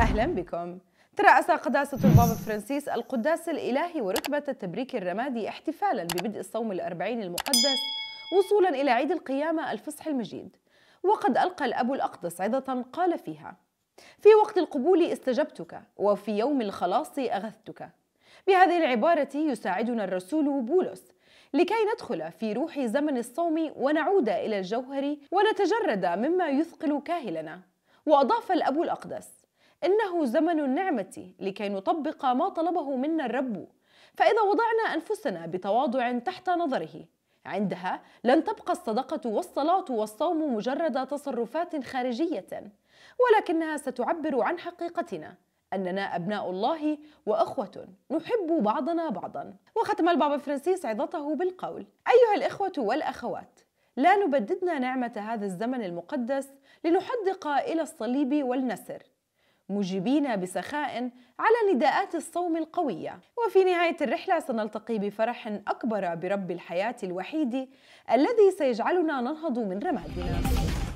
أهلا بكم ترأس قداسة البابا فرانسيس القداس الإلهي ورتبة التبريك الرمادي احتفالا ببدء الصوم الأربعين المقدس وصولا إلى عيد القيامة الفصح المجيد وقد ألقى الأب الأقدس عظة قال فيها في وقت القبول استجبتك وفي يوم الخلاص أغثتك بهذه العبارة يساعدنا الرسول بولس لكي ندخل في روح زمن الصوم ونعود إلى الجوهر ونتجرد مما يثقل كاهلنا وأضاف الأب الأقدس إنه زمن النعمة لكي نطبق ما طلبه منا الرب فإذا وضعنا أنفسنا بتواضع تحت نظره عندها لن تبقى الصدقة والصلاة والصوم مجرد تصرفات خارجية ولكنها ستعبر عن حقيقتنا أننا أبناء الله وأخوة نحب بعضنا بعضا وختم البابا فرانسيس عظته بالقول أيها الإخوة والأخوات لا نبددنا نعمة هذا الزمن المقدس لنحدق إلى الصليب والنسر مجيبين بسخاء على نداءات الصوم القوية وفي نهاية الرحلة سنلتقي بفرح أكبر برب الحياة الوحيد الذي سيجعلنا ننهض من رمادنا